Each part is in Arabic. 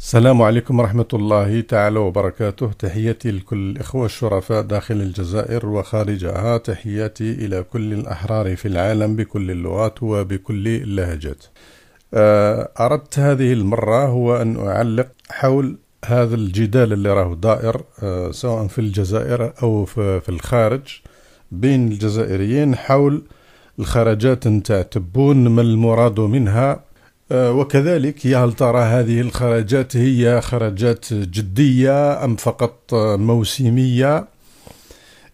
السلام عليكم ورحمة الله تعالى وبركاته تحياتي لكل الإخوة الشرفاء داخل الجزائر وخارجها تحياتي إلى كل الأحرار في العالم بكل اللغات وبكل اللهجات آه، أردت هذه المرة هو أن أعلق حول هذا الجدال اللي راه دائر آه، سواء في الجزائر أو في الخارج بين الجزائريين حول الخرجات نتاع تبون ما المراد منها آه، وكذلك هل ترى هذه الخرجات هي خرجات جدية أم فقط موسمية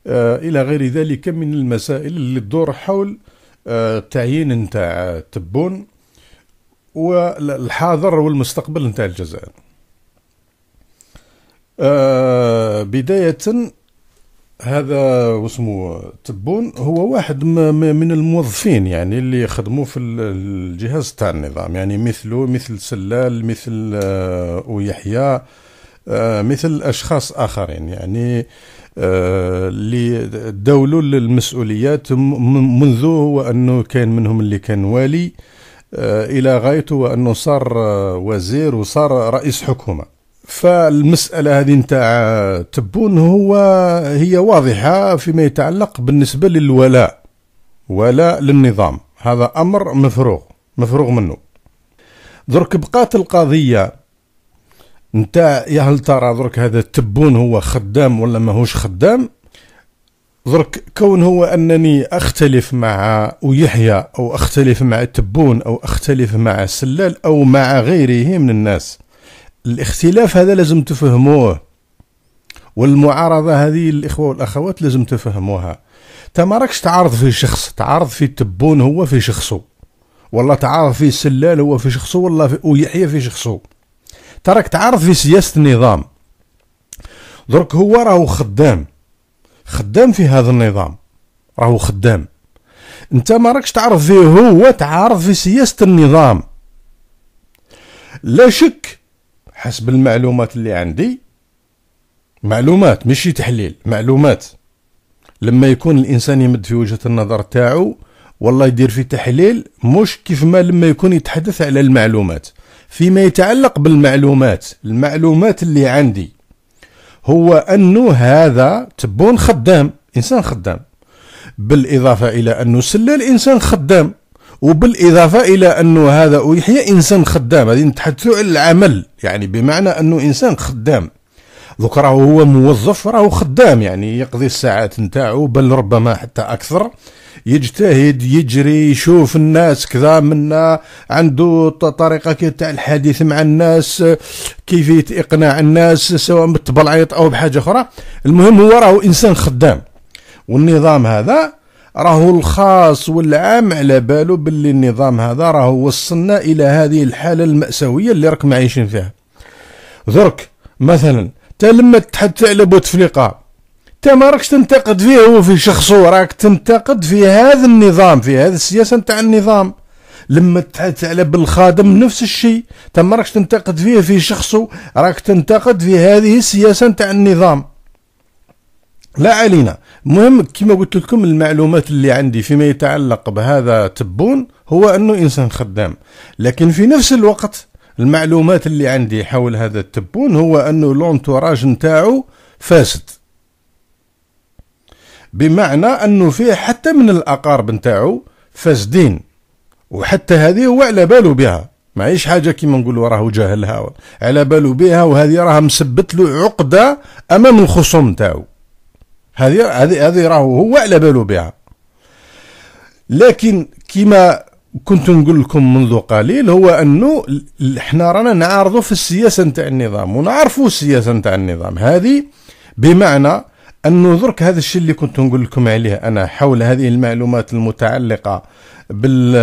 آه، إلى غير ذلك من المسائل اللي تدور حول آه، تعيين نتاع تبون والحاضر والمستقبل نتاع الجزائر بداية هذا واسمه تبون هو واحد من الموظفين يعني اللي يخدموا في الجهاز تاع النظام يعني مثله مثل سلال مثل آه، ويحيى آه، مثل اشخاص اخرين يعني آه، اللي داولوا للمسؤوليات منذ هو انه كان منهم اللي كان والي الى غايته وانه صار وزير وصار رئيس حكومه فالمسألة هذه نتاع تبون هو هي واضحة فيما يتعلق بالنسبة للولاء ولاء للنظام هذا أمر مفروغ مفروغ منه درك بقات القضية نتاع يا هل ترى درك هذا تبون هو خدام ولا ماهوش خدام درك كون هو أنني أختلف مع ويحيى أو أختلف مع تبون أو أختلف مع سلال أو مع غيره من الناس الاختلاف هذا لازم تفهموه والمعارضه هذه الاخوه والاخوات لازم تفهموها انت ما راكش تعارض في شخص تعارض في تبون هو في شخصه ولا تعارض في سلال هو في شخصه ولا في ويحيى في شخصه تراك تعارض في سياسه النظام درك هو راهو خدام خدام في هذا النظام راهو خدام انت ما راكش تعرف فيه هو تعارض في سياسه النظام لا شك حسب المعلومات اللي عندي معلومات ماشي تحليل معلومات لما يكون الانسان يمد في وجهه النظر تاعو والله يدير في تحليل مش كيف ما لما يكون يتحدث على المعلومات فيما يتعلق بالمعلومات المعلومات اللي عندي هو انه هذا تبون خدام انسان خدام بالاضافه الى انه سلال انسان خدام وبالاضافه الى انه هذا يحيى انسان خدام هذه نتحدثوا على العمل يعني بمعنى انه انسان خدام دوك راهو هو موظف راهو خدام يعني يقضي الساعات نتاعو بل ربما حتى اكثر يجتهد يجري يشوف الناس كذا منا عنده طريقه تاع الحديث مع الناس كيفيه اقناع الناس سواء بالتبلعيط او بحاجه اخرى المهم هو راهو انسان خدام والنظام هذا راهو الخاص والعام على باله باللي النظام هذا راهو وصلنا الى هذه الحاله الماساويه اللي راكم عايشين فيها درك مثلا تا لما تحدث على بوتفليقه تا ما راكش تنتقد فيه هو في شخصه راك تنتقد في هذا النظام في هذه السياسه نتاع النظام لما تحدث على بالخادم نفس الشيء تا ما راكش تنتقد فيه في شخصه راك تنتقد في هذه السياسه نتاع النظام لا علينا المهم كما قلت لكم المعلومات اللي عندي فيما يتعلق بهذا تبون هو انه انسان خدام لكن في نفس الوقت المعلومات اللي عندي حول هذا التبون هو انه لونتوراج نتاعو فاسد بمعنى انه فيه حتى من الاقارب نتاعو فاسدين وحتى هذه هو على بالو بها معيش حاجه كيما نقولوا راهو جاهلها على بالو بها وهذه راها مسبت له عقده امام الخصوم نتاعو هذه هذه هذه راهو هو على باله بها لكن كما كنت نقول لكم منذ قليل هو انه احنا رانا نعارضوا في السياسه نتاع النظام ونعرفوا السياسه نتاع النظام هذه بمعنى انه درك هذا الشيء اللي كنت نقول لكم عليه انا حول هذه المعلومات المتعلقه بال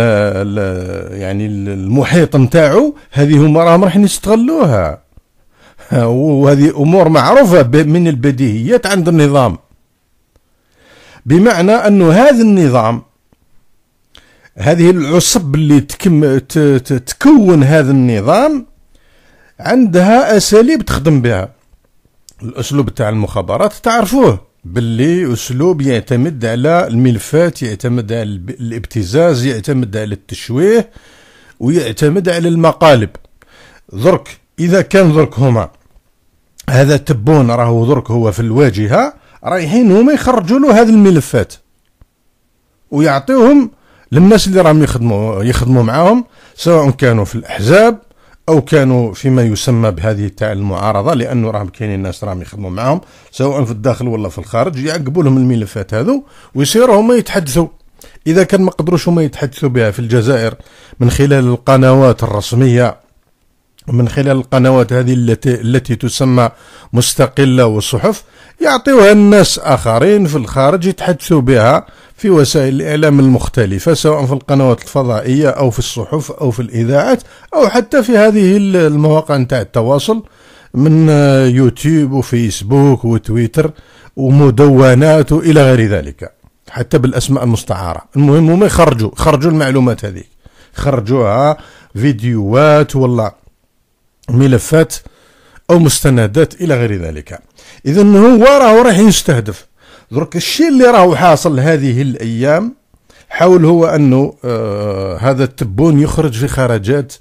يعني المحيط نتاعو هذه هما راهم راح يستغلوها وهذه امور معروفه من البديهيات عند النظام بمعنى أنه هذا النظام هذه العصب اللي تكم تكون هذا النظام عندها أساليب تخدم بها الأسلوب تاع المخابرات تعرفوه باللي أسلوب يعتمد على الملفات يعتمد على الابتزاز يعتمد على التشويه ويعتمد على المقالب درك إذا كان درك هما هذا تبون راهو درك هو في الواجهة رايحين هما يخرجوا له هذه الملفات ويعطيوهم للناس اللي راهم يخدموا يخدموا معاهم سواء كانوا في الاحزاب او كانوا فيما يسمى بهذه تاع المعارضه لانه راهم كاينين ناس راهم يخدموا معاهم سواء في الداخل ولا في الخارج يعقبوا لهم الملفات هذو ويصيروا هما يتحدثوا اذا كان ما قدروش هما يتحدثوا بها في الجزائر من خلال القنوات الرسميه من خلال القنوات هذه التي التي تسمى مستقله والصحف يعطيوها الناس آخرين في الخارج يتحدثوا بها في وسائل الإعلام المختلفة سواء في القنوات الفضائية أو في الصحف أو في الإذاعات أو حتى في هذه المواقع نتاع التواصل من يوتيوب وفيسبوك وتويتر ومدونات إلى غير ذلك حتى بالأسماء المستعارة المهم هما يخرجوا خرجوا المعلومات هذيك خرجوها فيديوهات ولا ملفات أو مستندات إلى غير ذلك اذا هو راهو راح يستهدف درك الشيء اللي راهو حاصل هذه الايام حاول هو انه آه هذا التبون يخرج في خرجات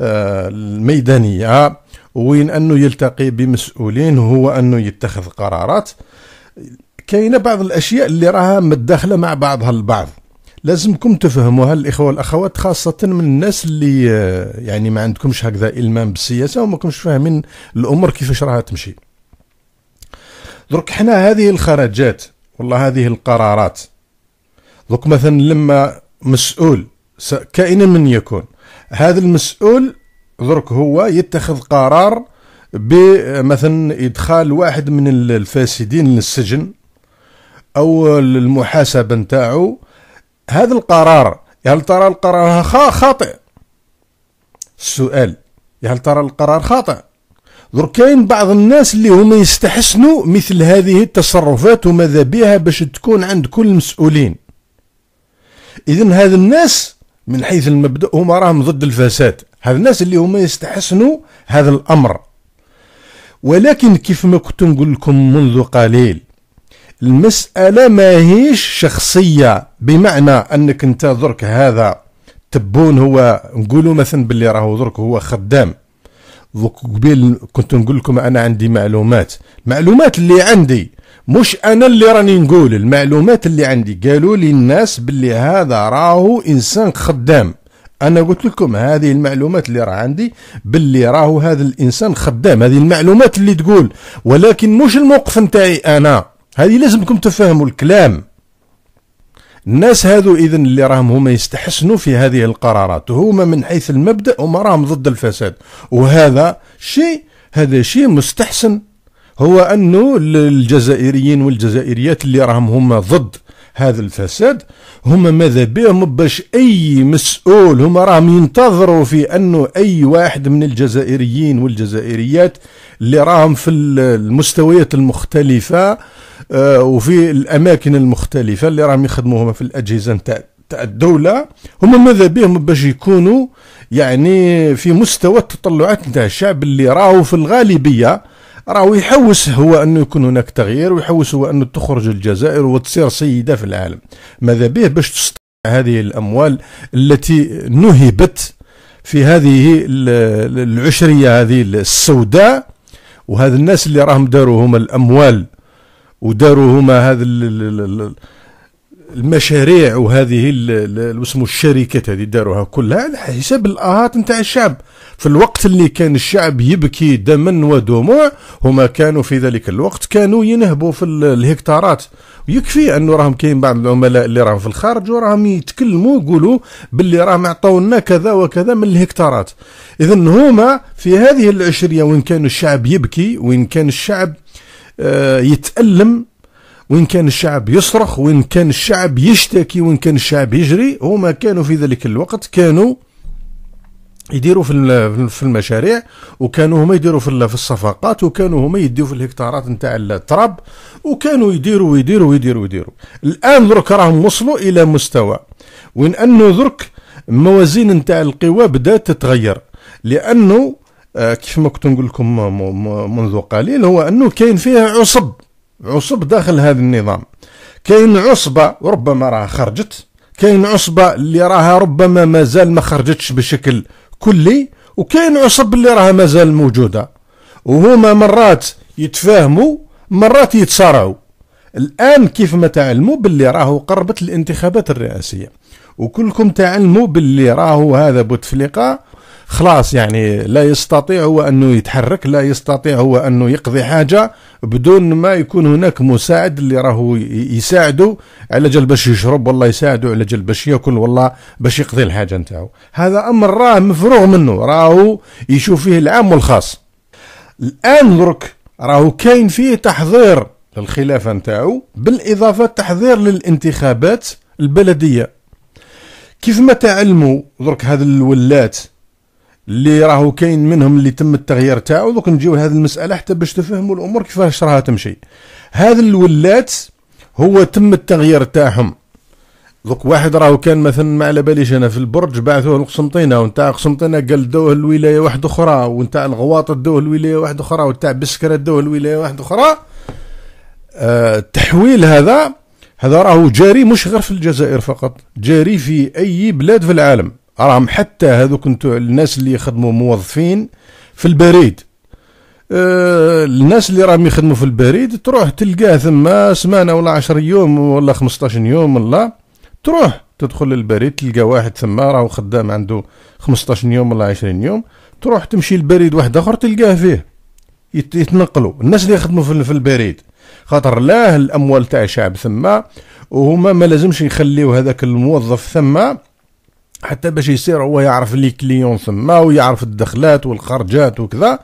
آه، الميدانيه وين انه يلتقي بمسؤولين هو انه يتخذ قرارات كاينه بعض الاشياء اللي راها متداخله مع بعضها البعض لازمكم تفهموها الاخوه والاخوات خاصه من الناس اللي آه، يعني ما عندكمش هكذا المام بالسياسه وما كنتش فاهمين الامور كيفاش راها تمشي درك حنا هذه الخرجات والله هذه القرارات درك مثلا لما مسؤول كائنا من يكون هذا المسؤول درك هو يتخذ قرار بمثلا ادخال واحد من الفاسدين للسجن او المحاسبه نتاعو هذا القرار هل ترى القرار خاطئ السؤال هل ترى القرار خاطئ دور كاين بعض الناس اللي هما يستحسنوا مثل هذه التصرفات وماذا بها باش تكون عند كل المسؤولين اذا هذا الناس من حيث المبدا هما راهم ضد الفساد هذا الناس اللي هما يستحسنوا هذا الامر ولكن كيف ما كنت نقول لكم منذ قليل المسألة ماهيش شخصية بمعنى أنك أنت درك هذا تبون هو نقولوا مثلا باللي راهو درك هو خدام دوك قبيل كنت نقول لكم انا عندي معلومات المعلومات اللي عندي مش انا اللي راني نقول المعلومات اللي عندي قالوا لي الناس باللي هذا راهو انسان خدام انا قلت لكم هذه المعلومات اللي راه عندي باللي راهو هذا الانسان خدام هذه المعلومات اللي تقول ولكن مش الموقف نتاعي انا هذه لازمكم تفهموا الكلام الناس هذو اذا اللي راهم هما يستحسنوا في هذه القرارات هما من حيث المبدا هما راهم ضد الفساد وهذا شيء هذا شيء مستحسن هو انه الجزائريين والجزائريات اللي راهم هما ضد هذا الفساد هما ماذا بهم باش اي مسؤول هما راهم ينتظروا في انه اي واحد من الجزائريين والجزائريات اللي راهم في المستويات المختلفه آه، وفي الاماكن المختلفه اللي راهم يخدموهم في الاجهزه نتاع الدوله هما ماذا بهم باش يكونوا يعني في مستوى التطلعات نتاع الشعب اللي راهو في الغالبيه راهو يحوس هو انه يكون هناك تغيير ويحوس هو انه تخرج الجزائر وتصير سيده في العالم ماذا به باش تستطيع هذه الاموال التي نهبت في هذه العشريه هذه السوداء وهذا الناس اللي راهم داروا هما الاموال وداروا هما هذا المشاريع وهذه اسمه الشركات هذه داروها كلها على حساب الاهات نتاع الشعب في الوقت اللي كان الشعب يبكي دما ودموع هما كانوا في ذلك الوقت كانوا ينهبوا في الهكتارات ويكفي انه راهم كاين بعض العملاء اللي راهم في الخارج وراهم يتكلموا يقولوا باللي راهم عطاونا كذا وكذا من الهكتارات اذا هما في هذه العشريه وين كان الشعب يبكي وين كان الشعب آه، يتألم وإن كان الشعب يصرخ وإن كان الشعب يشتكي وإن كان الشعب يجري هما كانوا في ذلك الوقت كانوا يديروا في في المشاريع وكانوا هما يديروا في في الصفقات وكانوا هما يديوا في الهكتارات نتاع التراب وكانوا يديروا ويديروا ويديروا ويديروا الان درك راهم وصلوا الى مستوى وين انه درك الموازين نتاع القوى بدات تتغير لانه آه، كيف ما كنت نقول لكم منذ قليل هو انه كاين فيها عصب عصب داخل هذا النظام كاين عصبه ربما راها خرجت كاين عصبه اللي راها ربما مازال ما خرجتش بشكل كلي وكاين عصب اللي راها مازال موجوده وهما مرات يتفاهموا مرات يتصارعوا الان كيف ما تعلموا باللي راهو قربت الانتخابات الرئاسيه وكلكم تعلموا باللي راهو هذا بوتفليقه خلاص يعني لا يستطيع هو أنه يتحرك لا يستطيع هو أنه يقضي حاجة بدون ما يكون هناك مساعد اللي راهو يساعده على جال باش يشرب والله يساعده على جال باش ياكل والله باش يقضي الحاجة نتاعو هذا أمر راه مفروغ منه راهو يشوف فيه العام والخاص الآن درك راهو كاين فيه تحضير للخلافة نتاعو بالإضافة تحضير للانتخابات البلدية كيف ما تعلموا درك هذا الولات اللي راهو كاين منهم اللي تم التغيير تاعو دوك نجيو لهذه المساله حتى باش تفهموا الامور كيفاش راها تمشي هذا الولات هو تم التغيير تاعهم دوك واحد راهو كان مثلا ما على باليش انا في البرج بعثوه لقسنطينه ونتاع قسنطينه قال دوه لولايه واحده اخرى ونتاع الغواط دوه لولايه واحده اخرى ونتاع بسكره دوه لولايه واحده اخرى أه التحويل هذا هذا راهو جاري مش غير في الجزائر فقط جاري في اي بلاد في العالم راهم حتى هذوك الناس اللي يخدموا موظفين في البريد أه الناس اللي راهم يخدموا في البريد تروح تلقاه ثم سمانه ولا 10 يوم ولا 15 يوم ولا تروح تدخل للبريد تلقى واحد ثم راهو خدام عنده 15 يوم ولا 20 يوم تروح تمشي للبريد واحد اخر تلقاه فيه يتنقلوا الناس اللي يخدموا في البريد خاطر لاه الاموال تاع الشعب ثم وهما ما لازمش يخليو هذاك الموظف ثم حتى باش يصير هو يعرف لي كليون ثما ويعرف الدخلات والخرجات وكذا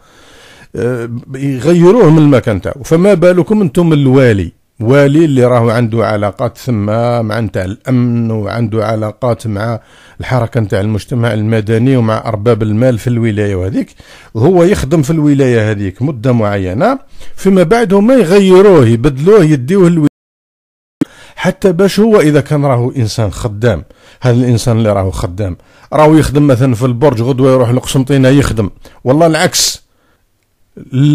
آه، يغيروه من المكان تاعو فما بالكم انتم الوالي والي اللي راهو عنده علاقات ثم مع نتاع الامن وعنده علاقات مع الحركه نتاع المجتمع المدني ومع ارباب المال في الولايه وهذيك وهو يخدم في الولايه هذيك مده معينه فيما بعد هما يغيروه يبدلوه يديوه حتى باش هو اذا كان راهو انسان خدام هذا الانسان اللي راهو خدام راهو يخدم مثلا في البرج غدوه يروح لقسنطينه يخدم والله العكس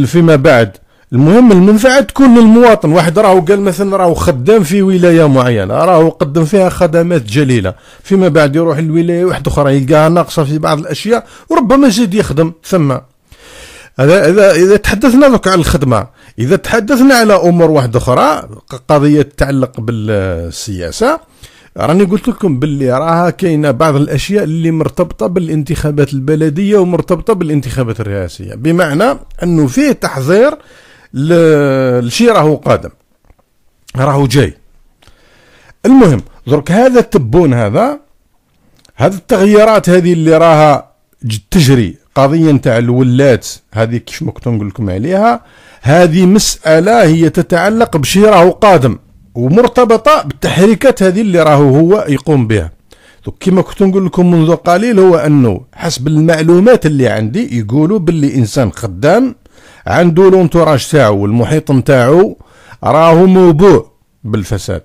فيما بعد المهم المنفعه تكون للمواطن واحد راهو قال مثلا راهو خدام في ولايه معينه راهو قدم فيها خدمات جليله فيما بعد يروح لولايه واحده اخرى يلقاها ناقصه في بعض الاشياء وربما يزيد يخدم ثم هذا اذا اذا تحدثنا دوك على الخدمه اذا تحدثنا على امور واحده اخرى قضيه تتعلق بالسياسه راني قلت لكم باللي راها كاينه بعض الاشياء اللي مرتبطه بالانتخابات البلديه ومرتبطه بالانتخابات الرئاسيه بمعنى انه فيه تحضير لشي راهو قادم راهو جاي المهم درك هذا التبون هذا هذه التغييرات هذه اللي راها تجري قضيه نتاع الولات هذه كيف ما كنت نقول لكم عليها هذه مساله هي تتعلق بشي راهو قادم ومرتبطه بالتحريكات هذه اللي راهو هو يقوم بها دوك كما كنت نقول لكم منذ قليل هو انه حسب المعلومات اللي عندي يقولوا باللي انسان خدام عنده لونتوراج تاعو والمحيط نتاعو راهو موبوء بالفساد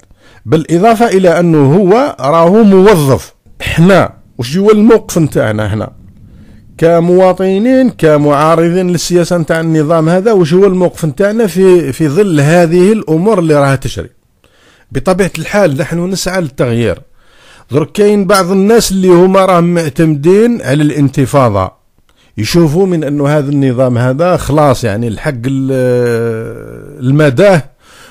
بالاضافه الى انه هو راهو موظف احنا وش هو الموقف نتاعنا احنا كمواطنين كمعارضين للسياسه نتاع النظام هذا وش هو الموقف نتاعنا في في ظل هذه الامور اللي راها تشري بطبيعه الحال نحن نسعى للتغيير درك كاين بعض الناس اللي هما راهم معتمدين على الانتفاضه يشوفوا من انه هذا النظام هذا خلاص يعني الحق المداه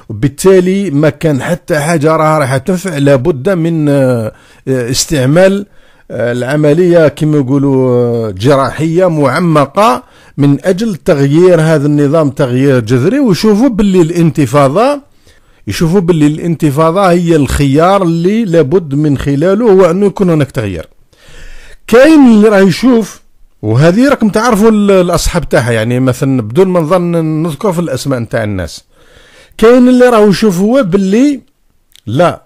وبالتالي ما كان حتى حاجه راها راح تنفع لابد من آه، استعمال آه، العمليه كما يقولوا آه، جراحيه معمقه من اجل تغيير هذا النظام تغيير جذري ويشوفوا باللي الانتفاضه يشوفوا باللي الانتفاضه هي الخيار اللي لابد من خلاله هو انه يكون هناك تغيير كاين اللي راه يشوف وهذه راكم تعرفوا الاصحاب تاعها يعني مثلا بدون ما نظن نذكر في الاسماء نتاع الناس كاين اللي راهو يشوف هو باللي لا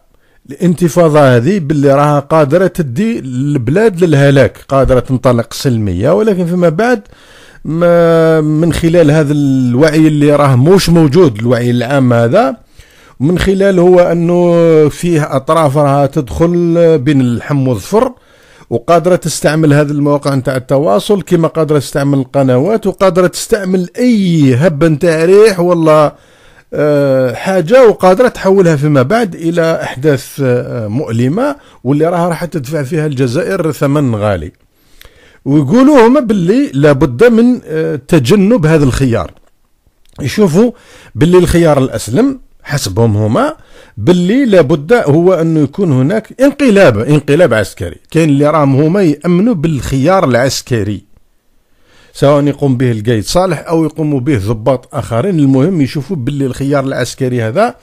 الانتفاضه هذه باللي راها قادره تدي البلاد للهلاك قادره تنطلق سلميه ولكن فيما بعد ما من خلال هذا الوعي اللي راه موش موجود الوعي العام هذا من خلال هو أنه فيه أطراف راها تدخل بين اللحم والظفر وقادرة تستعمل هذه المواقع نتاع التواصل كما قادرة تستعمل القنوات وقادرة تستعمل أي هبة نتاع ريح ولا آه، حاجة وقادرة تحولها فيما بعد إلى أحداث آه، مؤلمة واللي راها راح تدفع فيها الجزائر ثمن غالي ويقولوا هما باللي لابد من آه، تجنب هذا الخيار يشوفوا باللي الخيار الأسلم حسبهم هما باللي لابد هو انه يكون هناك انقلاب انقلاب عسكري كاين اللي راهم هما يامنوا بالخيار العسكري سواء يقوم به القايد صالح او يقوم به ضباط اخرين المهم يشوفوا باللي الخيار العسكري هذا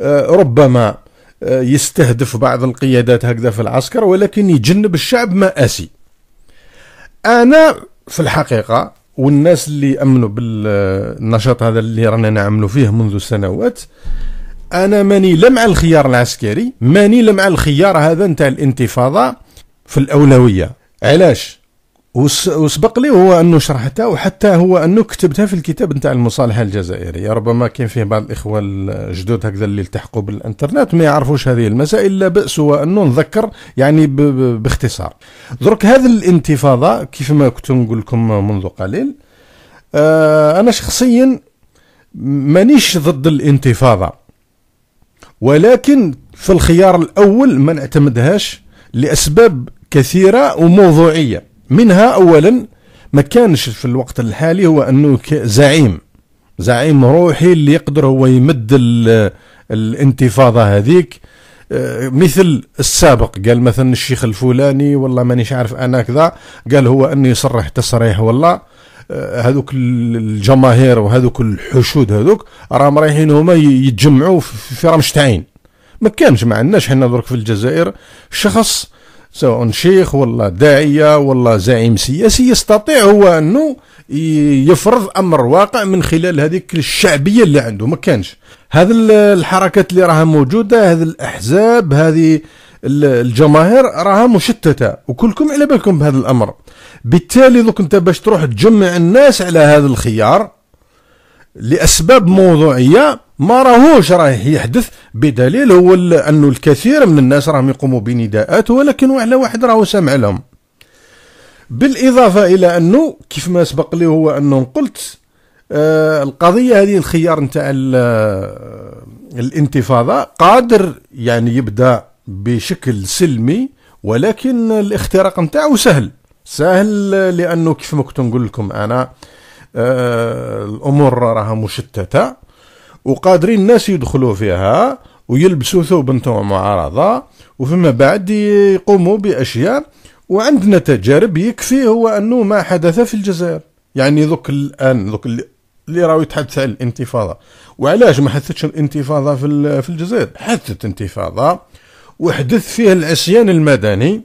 آه، ربما آه، يستهدف بعض القيادات هكذا في العسكر ولكن يجنب الشعب مآسي أنا في الحقيقة والناس اللي امنوا بالنشاط هذا اللي رانا نعملوا فيه منذ سنوات انا ماني لا مع الخيار العسكري ماني لا مع الخيار هذا نتاع الانتفاضه في الاولويه علاش وسبق لي هو انه شرحتها وحتى هو انه كتبتها في الكتاب نتاع المصالحه الجزائريه ربما كان فيه بعض الاخوه الجدد هكذا اللي التحقوا بالانترنت ما يعرفوش هذه المسائل لا باس هو انه نذكر يعني باختصار درك هذه الانتفاضه كيف ما كنت نقول لكم منذ قليل آه، انا شخصيا مانيش ضد الانتفاضه ولكن في الخيار الاول ما نعتمدهاش لاسباب كثيره وموضوعيه منها أولا ما كانش في الوقت الحالي هو أنه زعيم زعيم روحي اللي يقدر هو يمد الانتفاضة هذيك آه، مثل السابق قال مثلا الشيخ الفلاني والله مانيش عارف انا كذا قال هو انه يصرح تصريح والله آه، هذوك الجماهير وهذوك الحشود هذوك راهم رايحين هما يتجمعوا في رمشتعين ما كانش ما عندناش حنا درك في الجزائر شخص سواء شيخ ولا داعية ولا زعيم سياسي يستطيع هو أنه يفرض أمر واقع من خلال هذيك الشعبية اللي عنده ما كانش هذه الحركات اللي راها موجودة هذه الأحزاب هذه الجماهير راها مشتته وكلكم على بالكم بهذا الامر بالتالي دوك انت باش تروح تجمع الناس على هذا الخيار لاسباب موضوعيه ما راهوش راه يحدث بدليل هو انه الكثير من الناس راهم يقوموا بنداءات ولكن على واحد راهو سامع لهم بالاضافه الى انه كيف ما سبق لي هو انه قلت آه القضيه هذه الخيار نتاع آه، الانتفاضه قادر يعني يبدا بشكل سلمي ولكن الاختراق نتاعو سهل سهل لانه كيف ما كنت نقول لكم انا آه الامور راها مشتته وقادرين الناس يدخلوا فيها ويلبسوا ثوب نتاع معارضة وفيما بعد يقوموا بأشياء وعندنا تجارب يكفي هو أنه ما حدث في الجزائر يعني ذوك الآن ذوك اللي راهو يتحدث عن الانتفاضة وعلاش ما حدثتش الانتفاضة في الجزائر حدثت انتفاضة وحدث فيها العصيان المدني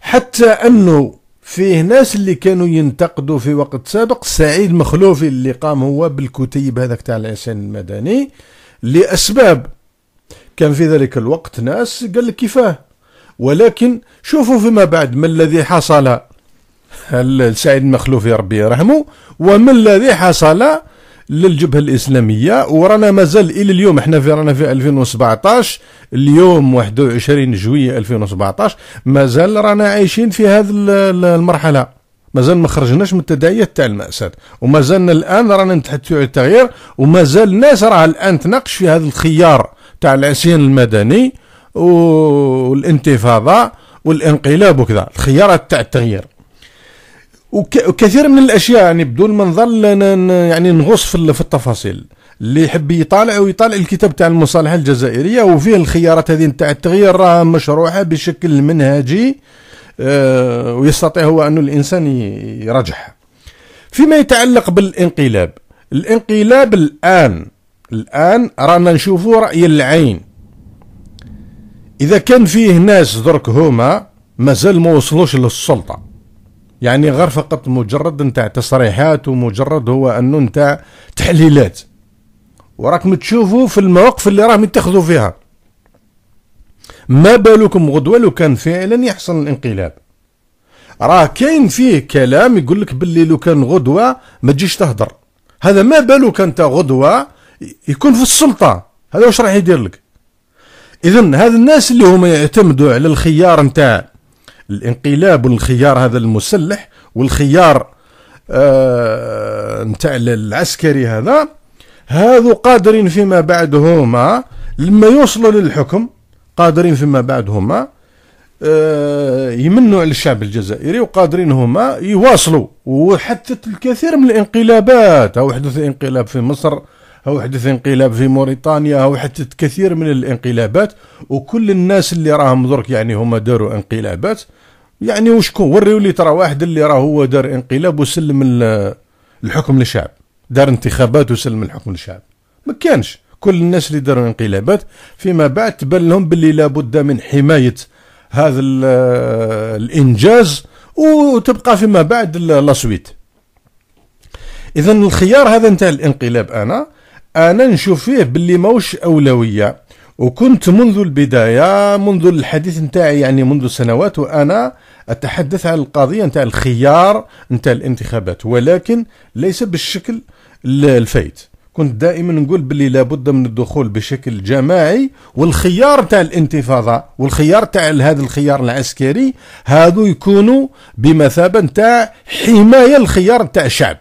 حتى أنه فيه ناس اللي كانوا ينتقدوا في وقت سابق سعيد مخلوفي اللي قام هو بالكتيب هذاك تاع الانسان المدني لاسباب كان في ذلك الوقت ناس قال لك كيفاه ولكن شوفوا فيما بعد ما الذي حصل سعيد المخلوفي ربي يرحمه وما الذي حصل للجبهه الاسلاميه ورانا مازال الى اليوم احنا في رانا في 2017 اليوم 21 جوية 2017 مازال رانا عايشين في هذه المرحله مازال ما خرجناش من التداعيات تاع المأساة ومازالنا الآن رانا نتحدثوا على التغيير ومازال الناس راه الآن تناقش في هذا الخيار تاع العصيان المدني والانتفاضة والانقلاب وكذا الخيارات تاع التغيير وكثير من الاشياء يعني بدون ما نظل يعني نغوص في التفاصيل اللي يحب يطالع ويطالع الكتاب تاع المصالحه الجزائريه وفيه الخيارات هذه نتاع التغيير راه مشروعه بشكل منهجي آه، ويستطيع هو أن الإنسان يرجح فيما يتعلق بالانقلاب الانقلاب الآن الآن رانا نشوفوا رأي العين إذا كان فيه ناس درك هما مازال ما وصلوش للسلطة يعني غير فقط مجرد نتاع تصريحات ومجرد هو انه نتاع تحليلات وراكم تشوفوا في المواقف اللي راهم يتخذوا فيها ما بالكم غدوه لو كان فعلا يحصل الانقلاب راه كاين فيه كلام يقول لك باللي لو كان غدوه ما تجيش تهضر هذا ما بالك انت غدوه يكون في السلطه هذا واش راح يدير لك اذا هذا الناس اللي هما يعتمدوا على الخيار نتاع الانقلاب والخيار هذا المسلح والخيار آه نتاع العسكري هذا هذو قادرين فيما بعد هما لما يوصلوا للحكم قادرين فيما بعد هما آه يمنوا على الشعب الجزائري وقادرين هما يواصلوا وحدثت الكثير من الانقلابات او حدث انقلاب في مصر أو حدث انقلاب في موريتانيا أو حدث كثير من الانقلابات وكل الناس اللي راهم درك يعني هما داروا انقلابات يعني وشكون وريو لي ترى واحد اللي راه هو دار انقلاب وسلم الحكم للشعب دار انتخابات وسلم الحكم للشعب ما كانش كل الناس اللي داروا انقلابات فيما بعد تبان لهم باللي لابد من حمايه هذا الانجاز وتبقى فيما بعد لا سويت اذا الخيار هذا نتاع الانقلاب انا انا نشوف فيه باللي ماهوش اولويه وكنت منذ البدايه منذ الحديث نتاعي يعني منذ سنوات وانا اتحدث عن القضيه نتاع الخيار نتاع الانتخابات ولكن ليس بالشكل الفايت كنت دائما نقول باللي لابد من الدخول بشكل جماعي والخيار تاع الانتفاضه والخيار تاع هذا الخيار العسكري هذو يكونوا بمثابه تاع حمايه الخيار تاع الشعب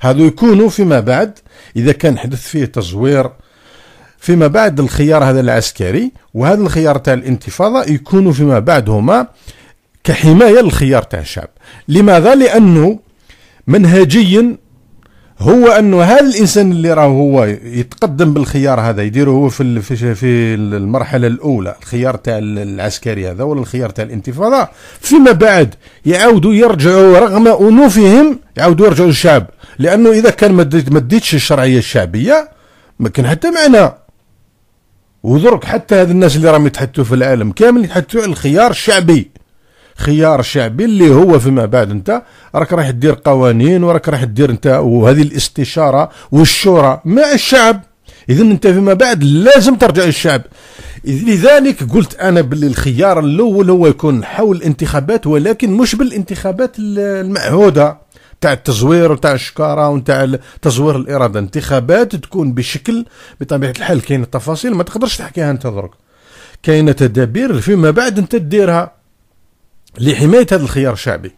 هذو يكونوا فيما بعد إذا كان حدث فيه تزوير فيما بعد الخيار هذا العسكري وهذا الخيار تاع الانتفاضة يكونوا فيما بعد هما كحماية للخيار تاع الشعب لماذا؟ لأنه منهجيا هو انه هل الانسان اللي راه هو يتقدم بالخيار هذا يديره هو في في المرحله الاولى الخيار تاع العسكري هذا ولا الخيار تاع الانتفاضه فيما بعد يعاودوا يرجعوا رغم انوفهم يعاودوا يرجعوا للشعب لانه اذا كان ما ديتش الشرعيه الشعبيه ما كان حتى معنى ودرك حتى هاد الناس اللي راهم يتحدثوا في العالم كامل يتحدثوا على الخيار الشعبي خيار شعبي اللي هو فيما بعد انت راك رايح دير قوانين وراك رايح دير انت وهذه الاستشاره والشورى مع الشعب اذا انت فيما بعد لازم ترجع للشعب لذلك قلت انا باللي الخيار الاول هو يكون حول الانتخابات ولكن مش بالانتخابات المعهوده تاع التزوير وتاع الشكاره وتاع تزوير الاراده انتخابات تكون بشكل بطبيعه الحال كاين التفاصيل ما تقدرش تحكيها انت درك كاينه تدابير فيما بعد انت تديرها لحمايه هذا الخيار الشعبي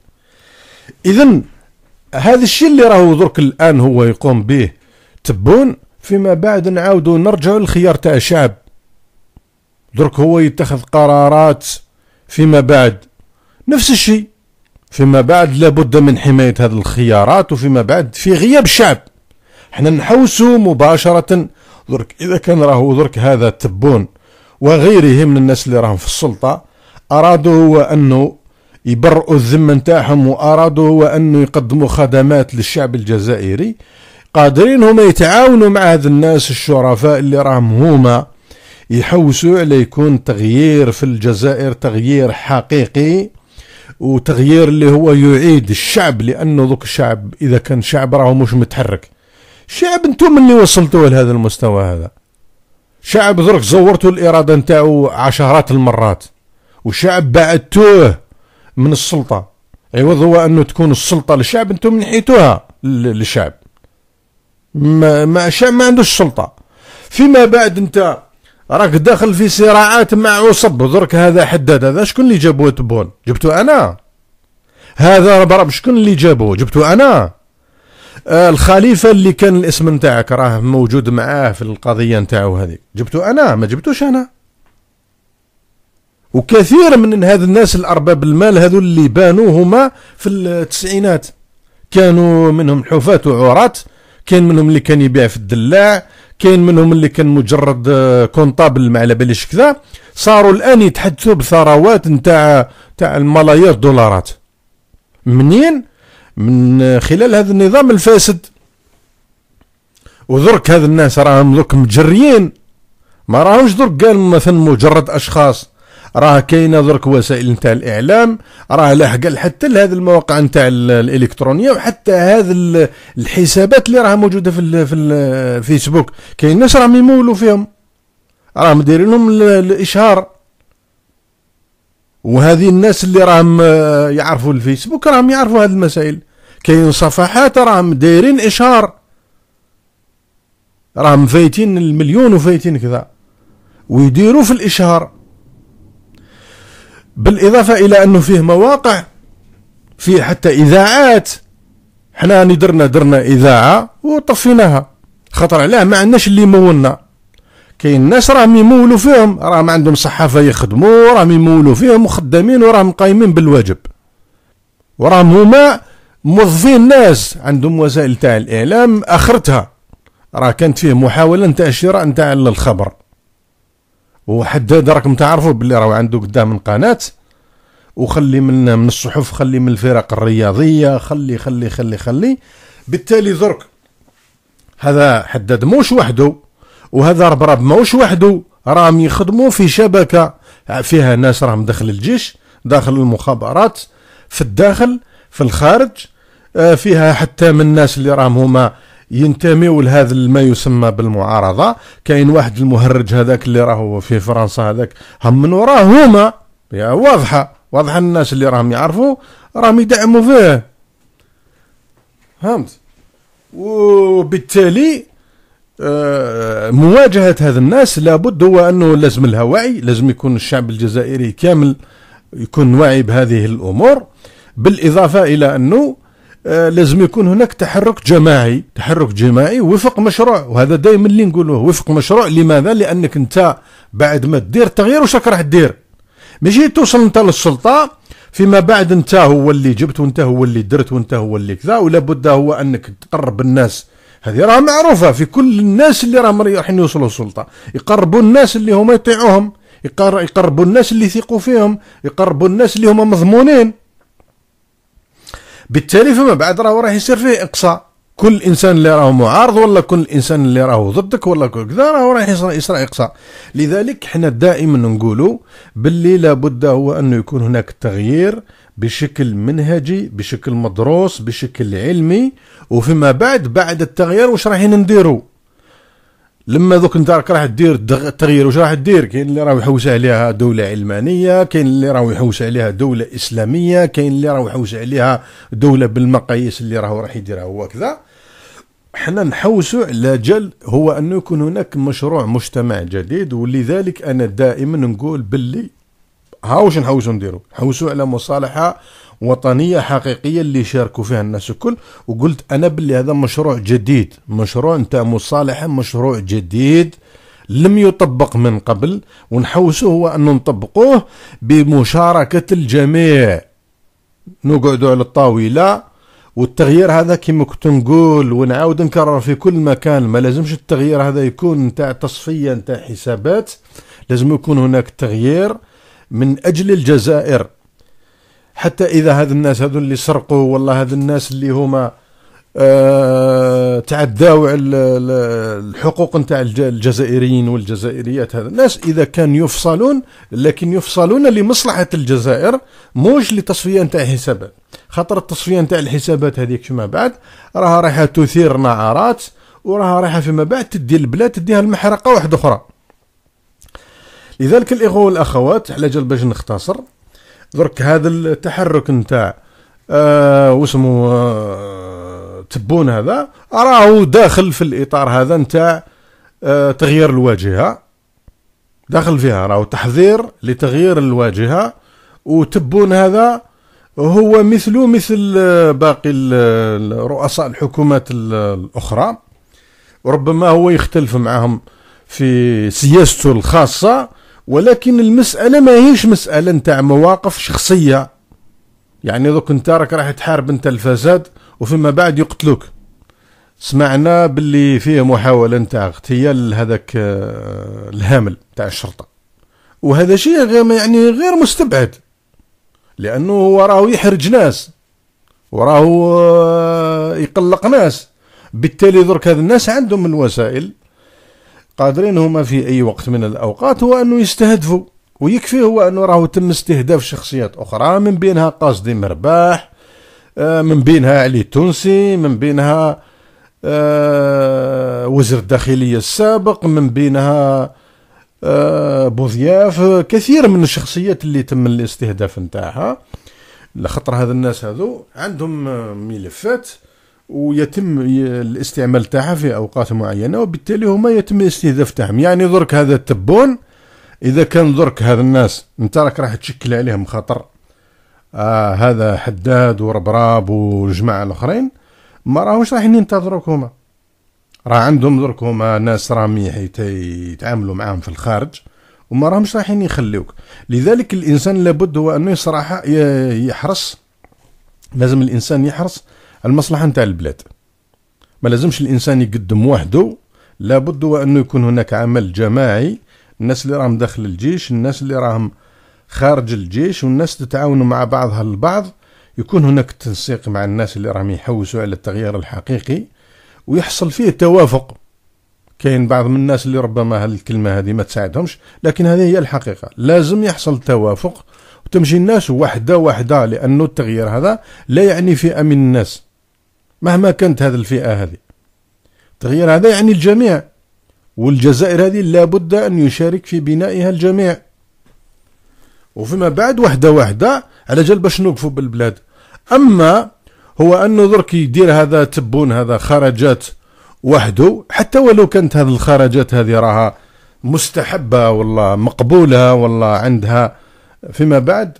اذا هذا الشيء اللي راهو درك الان هو يقوم به تبون فيما بعد نعاودوا نرجعوا للخيار تاع الشعب درك هو يتخذ قرارات فيما بعد نفس الشيء فيما بعد لابد من حماية هذه الخيارات وفيما بعد في غياب الشعب احنا نحوسوا مباشرة درك إذا كان راهو درك هذا تبون وغيره من الناس اللي راهم في السلطة أرادوا هو أنه يبرئوا الذمه نتاعهم وارادوا هو انه يقدموا خدمات للشعب الجزائري قادرين هما يتعاونوا مع هذ الناس الشرفاء اللي راهم هما يحوسوا على يكون تغيير في الجزائر تغيير حقيقي وتغيير اللي هو يعيد الشعب لانه ذوك الشعب اذا كان شعب راهو مش متحرك شعب انتم اللي وصلتوه لهذا المستوى هذا شعب ذرك زورتوا الاراده نتاعو عشرات المرات وشعب بعدتوه من السلطه عوض أيوة، هو انه تكون السلطه للشعب انتم منحيتوها للشعب ما ما الشعب ما عندوش سلطه فيما بعد انت راك داخل في صراعات مع عصب درك هذا حداد هذا شكون اللي جابوه تبون جبته انا هذا ربرب شكون اللي جابوه جبته انا آه الخليفه اللي كان الاسم نتاعك راه موجود معاه في القضيه نتاعو هذيك جبته انا ما جبتوش انا وكثير من هاد الناس الارباب المال هذو اللي بانوا هما في التسعينات كانوا منهم حفاة وعراة كاين منهم اللي كان يبيع في الدلاع كاين منهم اللي كان مجرد آه، كونطابل ما على باليش كذا صاروا الان يتحدثوا بثروات نتاع تاع الملايير دولارات منين من خلال هذا النظام الفاسد ودرك هذا الناس راهم درك مجريين ما راهمش درك قال مثلا مجرد اشخاص راه كاينه درك وسائل نتاع الاعلام راه لاحقه حتى لهذه المواقع نتاع الالكترونيه وحتى هذه الحسابات اللي راها موجوده في ال في الفيسبوك كاين ناس راهم يمولوا فيهم راهم دايرين لهم الاشهار وهذه الناس اللي راهم يعرفوا الفيسبوك راهم يعرفوا هذه المسائل كاين صفحات راهم دايرين اشهار راهم فايتين المليون وفايتين كذا ويديروا في الاشهار بالإضافة إلى أنه فيه مواقع فيه حتى إذاعات حنا راني درنا درنا إذاعة وطفيناها خطر علاه ما عندناش اللي يمولنا كاين ناس راهم يمولوا فيهم راهم عندهم صحافة يخدموا راهم يمولوا فيهم وخدامين وراهم قايمين بالواجب وراهم هما موظفين ناس عندهم وسائل تاع الإعلام آخرتها راه كانت فيه محاولة نتاع الشراء نتاع الخبر وحداد راكم تعرفوا باللي راهو عنده قدام من قناه وخلي من من الصحف خلي من الفرق الرياضيه خلي خلي خلي خلي بالتالي درك هذا حداد موش وحده وهذا ربراب موش وحده راهم يخدموا في شبكه فيها ناس راهم داخل الجيش داخل المخابرات في الداخل في الخارج آه، فيها حتى من الناس اللي راهم هما ينتموا لهذا ما يسمى بالمعارضه كاين واحد المهرج هذاك اللي راهو في فرنسا هذاك هم من وراه هما واضحه واضحه الناس اللي راهم يعرفوا راهم يدعموا فيه فهمت وبالتالي آه، مواجهه هذا الناس لابد هو انه لازم لها وعي لازم يكون الشعب الجزائري كامل يكون واعي بهذه الامور بالاضافه الى انه آه، لازم يكون هناك تحرك جماعي تحرك جماعي وفق مشروع وهذا دائما اللي نقولوه وفق مشروع لماذا لانك انت بعد ما تدير تغيير واش راح دير ماشي توصل انت للسلطه فيما بعد انت هو اللي جبت وانت هو اللي درت وانت هو اللي كذا ولا بد هو انك تقرب الناس هذه راه معروفه في كل الناس اللي راهم رايحين يوصلوا للسلطه يقربوا الناس اللي هما يطيعوهم يقربوا الناس اللي يثقوا فيهم يقربوا الناس اللي هما مضمونين بالتالي فيما بعد راهو راه يصير فيه اقصاء كل انسان اللي راهو معارض ولا كل انسان اللي راهو ضدك ولا كذا راهو راح يصير اقصاء لذلك حنا دائما نقولوا باللي لابد هو انه يكون هناك تغيير بشكل منهجي بشكل مدروس بشكل علمي وفيما بعد بعد التغيير واش رايحين نديروا لما دوك انت راك راح دير التغيير واش راح دير كاين اللي راهو يحوس عليها دوله علمانيه كاين اللي راهو يحوس عليها دوله اسلاميه كاين اللي راهو يحوس عليها دوله بالمقاييس اللي راهو راح يديرها هو كذا حنا نحوسوا على جل هو انه يكون هناك مشروع مجتمع جديد ولذلك انا دائما نقول باللي ها واش نحوسوا نديروا نحوسوا على مصالحه وطنيه حقيقيه اللي شاركوا فيها الناس الكل وقلت انا باللي هذا مشروع جديد مشروع نتاع مصالحه مشروع جديد لم يطبق من قبل ونحوسه هو أن نطبقوه بمشاركة الجميع نقعدوا على الطاولة والتغيير هذا كما كنت نقول ونعاود نكرر في كل مكان ما لازمش التغيير هذا يكون نتاع تصفية نتاع حسابات لازم يكون هناك تغيير من أجل الجزائر حتى اذا هاد الناس هادو اللي سرقوا والله هاد الناس اللي هما أه تعداو على الحقوق نتاع الجزائريين والجزائريات هذا الناس اذا كان يفصلون لكن يفصلون لمصلحه الجزائر موش لتصفيه نتاع حسابات خاطر التصفيه نتاع الحسابات هذيك فيما بعد راها رايحه تثير نعارات وراها رايحه فيما بعد تدي البلاد تديها المحرقه واحده اخرى لذلك الاخوه والاخوات على جال باش نختصر درك هذا التحرك نتاع آه واسمه آه تبون هذا راهو داخل في الاطار هذا نتاع آه تغيير الواجهه داخل فيها راهو تحذير لتغيير الواجهه وتبون هذا هو مثله مثل آه، باقي رؤساء الحكومات الاخرى وربما هو يختلف معهم في سياسته الخاصه ولكن المسألة ما هيش مسألة نتاع مواقف شخصية يعني دوك انت راك راح تحارب انت الفساد وفيما بعد يقتلوك سمعنا باللي فيه محاولة نتاع اغتيال هذاك آه، الهامل تاع الشرطة وهذا شيء غير يعني غير مستبعد لأنه هو راهو يحرج ناس وراهو آه، يقلق ناس بالتالي درك هذ الناس عندهم الوسائل قادرين هما في أي وقت من الأوقات هو أنه يستهدفوا ويكفي هو أنه راهو تم استهداف شخصيات أخرى من بينها قاصدي مرباح آه، من بينها علي التونسي من بينها آه، وزير الداخلية السابق من بينها آه، بوضياف كثير من الشخصيات اللي تم الاستهداف نتاعها لخطر هذا الناس هذو عندهم ملفات ويتم الاستعمال تاعها في اوقات معينه وبالتالي هما يتم الاستهداف تاعهم يعني درك هذا التبون اذا كان درك هذا الناس انت راك راح تشكل عليهم خطر آه هذا حداد وربراب وجماعة الاخرين ما راهوش رايحين ينتظروك هما راه عندهم درك هما ناس راهم يتعاملوا معاهم في الخارج وما راهمش رايحين يخليوك لذلك الانسان لابد هو انه يصراحه يحرص لازم الانسان يحرص المصلحة نتاع البلاد ما لازمش الإنسان يقدم وحده لابد وأنه يكون هناك عمل جماعي الناس اللي راهم داخل الجيش الناس اللي راهم خارج الجيش والناس تتعاون مع بعضها البعض يكون هناك تنسيق مع الناس اللي راهم يحوسوا على التغيير الحقيقي ويحصل فيه توافق كاين بعض من الناس اللي ربما هالكلمه هذه ما تساعدهمش لكن هذه هي الحقيقه لازم يحصل توافق وتمشي الناس وحده وحده لانه التغيير هذا لا يعني فئه من الناس مهما كانت هذه الفئة هذه تغيير هذا يعني الجميع والجزائر هذه لابد أن يشارك في بنائها الجميع وفيما بعد وحده وحده على جال باش نوقفوا بالبلاد اما هو انه درك يدير هذا تبون هذا خرجات وحده حتى ولو كانت هذه الخرجات هذه راها مستحبه والله مقبوله والله عندها فيما بعد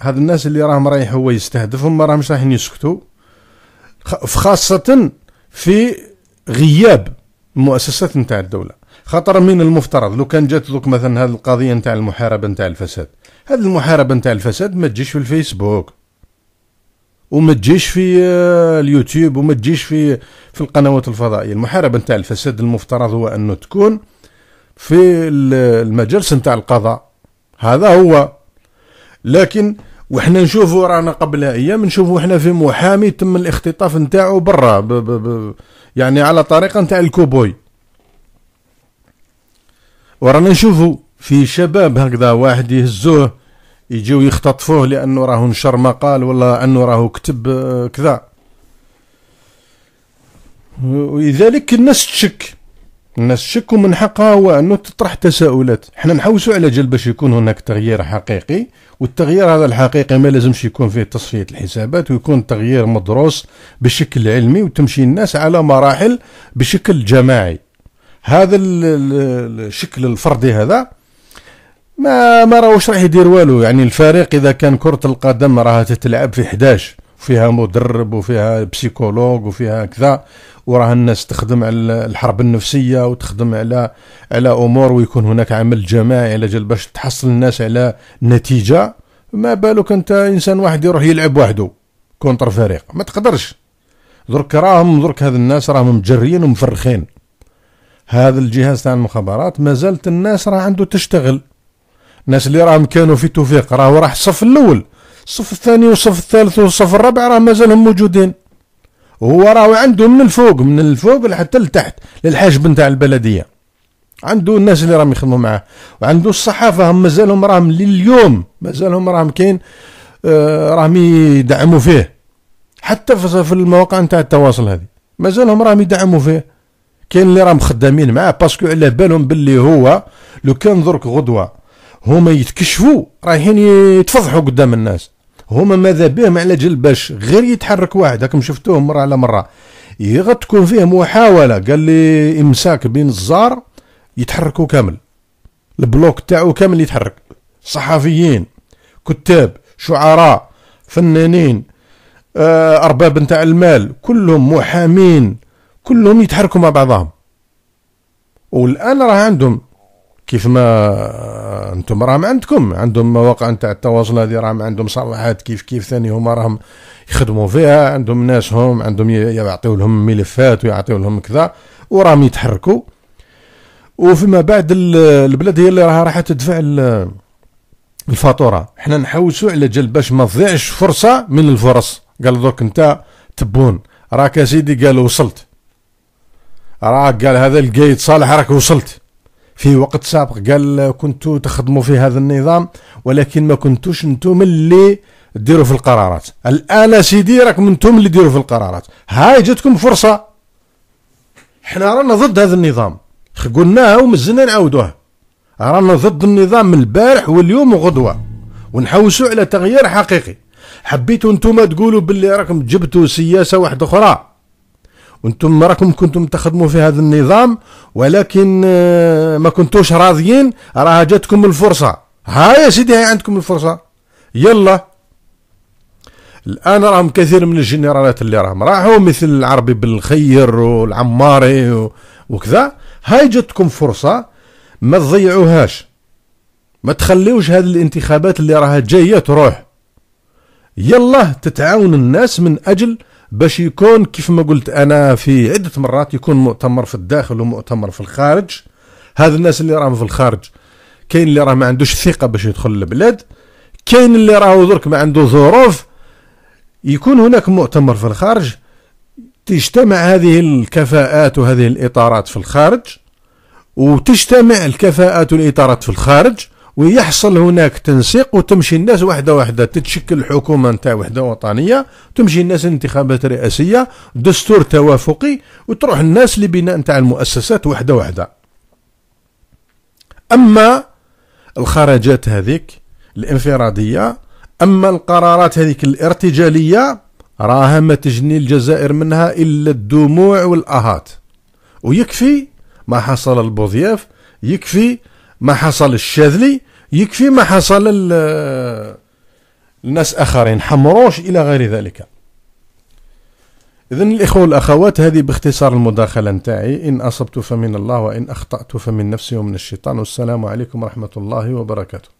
هذا الناس اللي راهم رايح هو يستهدفهم ما راهمش رايحين يسكتوا خاصة في غياب المؤسسات نتاع الدولة خاطر من المفترض لو كان جات دوك مثلا هذه القضية نتاع المحاربة نتاع الفساد هذه المحاربة نتاع الفساد ما تجيش في الفيسبوك وما تجيش في آه، اليوتيوب وما تجيش في في القنوات الفضائية المحاربة نتاع الفساد المفترض هو أنه تكون في المجلس نتاع القضاء هذا هو لكن وحنا نشوفوا رانا قبل ايام نشوفوا حنا في محامي تم الاختطاف نتاعو برا ب ب ب يعني على طريقه نتاع الكوبوي ورانا نشوفوا في شباب هكذا واحد يهزوه يجيو يختطفوه لانه راهو نشر مقال ولا انه راهو كتب آه، كذا ولذلك الناس تشك الناس شكوا من حقها هو أنه تطرح تساؤلات حنا نحوسوا على جل باش يكون هناك تغيير حقيقي والتغيير هذا الحقيقي ما لازمش يكون فيه تصفية الحسابات ويكون تغيير مدروس بشكل علمي وتمشي الناس على مراحل بشكل جماعي هذا الشكل الفردي هذا ما ما راهوش راح يدير والو يعني الفريق اذا كان كره القدم راها تتلعب في 11 فيها مدرب وفيها بسيكولوج وفيها كذا وراه الناس تخدم على الحرب النفسيه وتخدم على على امور ويكون هناك عمل جماعي على جال باش تحصل الناس على نتيجه ما بالك انت انسان واحد يروح يلعب وحده كونتر فريق ما تقدرش درك راهم درك هذ الناس راهم مجريين ومفرخين هذا الجهاز تاع المخابرات مازالت الناس راه عنده تشتغل الناس اللي راهم كانوا في توفيق راهو راح الصف الاول الصف الثاني والصف الثالث والصف الرابع راه مازالهم موجودين وهو راهو عنده من الفوق من الفوق لحتى لتحت للحاجب نتاع البلديه عنده الناس اللي راهم يخدموا معاه وعنده الصحافه هم مازالهم راهم لليوم مازالهم راهم كاين آه، راهم يدعموا فيه حتى في المواقع نتاع التواصل هذه مازالهم راهم يدعموا فيه كاين اللي راهم خدامين معاه باسكو على بالهم باللي هو لو كان درك غدوه هما يتكشفوا رايحين يتفضحوا قدام الناس هما ماذا بهم على جل باش غير يتحرك واحد راكم شفتوه مره على مره إيه تكون فيه محاوله قال لي امساك بين الزار يتحركوا كامل البلوك تاعو كامل يتحرك صحفيين كتاب شعراء فنانين آه، ارباب نتاع المال كلهم محامين كلهم يتحركوا مع بعضهم والان راه عندهم كيف ما انتم راهم عندكم عندهم مواقع نتاع التواصل هذه راهم عندهم صفحات كيف كيف ثاني هما راهم يخدموا فيها عندهم ناس هم عندهم يعطيو لهم ملفات ويعطيو لهم كذا وراهم يتحركوا وفيما بعد البلاد هي اللي راها راح تدفع الفاتوره حنا نحوسوا على جل باش ما تضيعش فرصه من الفرص قال دوك انت تبون راك سيدي قال وصلت راك قال هذا القايد صالح راك وصلت في وقت سابق قال كنتو تخدموا في هذا النظام ولكن ما كنتوش نتوما اللي ديروا في القرارات الان سيدي راكم نتوما اللي ديروا في القرارات هاي جاتكم فرصه حنا رانا ضد هذا النظام قلناها ومازلنا نعاودوها رانا ضد النظام من البارح واليوم وغدوه ونحوسوا على تغيير حقيقي حبيتوا نتوما تقولوا باللي راكم جبتوا سياسه واحده اخرى وانتم راكم كنتم تخدموا في هذا النظام ولكن آه، ما كنتوش راضيين راه جاتكم الفرصه ها يا سيدي هاي عندكم الفرصه يلا الان راهم كثير من الجنرالات اللي راهم راحوا مثل العربي بالخير والعماري وكذا هاي جاتكم فرصه ما تضيعوهاش ما تخليوش هذه الانتخابات اللي راها جايه تروح يلا تتعاون الناس من اجل باش يكون كيف ما قلت انا في عده مرات يكون مؤتمر في الداخل ومؤتمر في الخارج هذا الناس اللي راهم في الخارج كاين اللي راه ما عندوش ثقه باش يدخل البلاد كاين اللي راهو درك ما عنده ظروف يكون هناك مؤتمر في الخارج تجتمع هذه الكفاءات وهذه الاطارات في الخارج وتجتمع الكفاءات والاطارات في الخارج ويحصل هناك تنسيق وتمشي الناس واحده واحده تتشكل حكومه نتاع وحده وطنيه تمشي الناس انتخابات رئاسيه دستور توافقي وتروح الناس لبناء نتاع المؤسسات واحده واحده اما الخرجات هذيك الانفراديه اما القرارات هذيك الارتجاليه راها ما تجني الجزائر منها الا الدموع والاهات ويكفي ما حصل البوضياف يكفي ما حصل الشاذلي يكفي ما حصل الناس آخرين حمروش إلى غير ذلك إذن الإخوة والأخوات هذه باختصار المداخلة نتاعي إن أصبت فمن الله وإن أخطأت فمن نفسي ومن الشيطان والسلام عليكم ورحمة الله وبركاته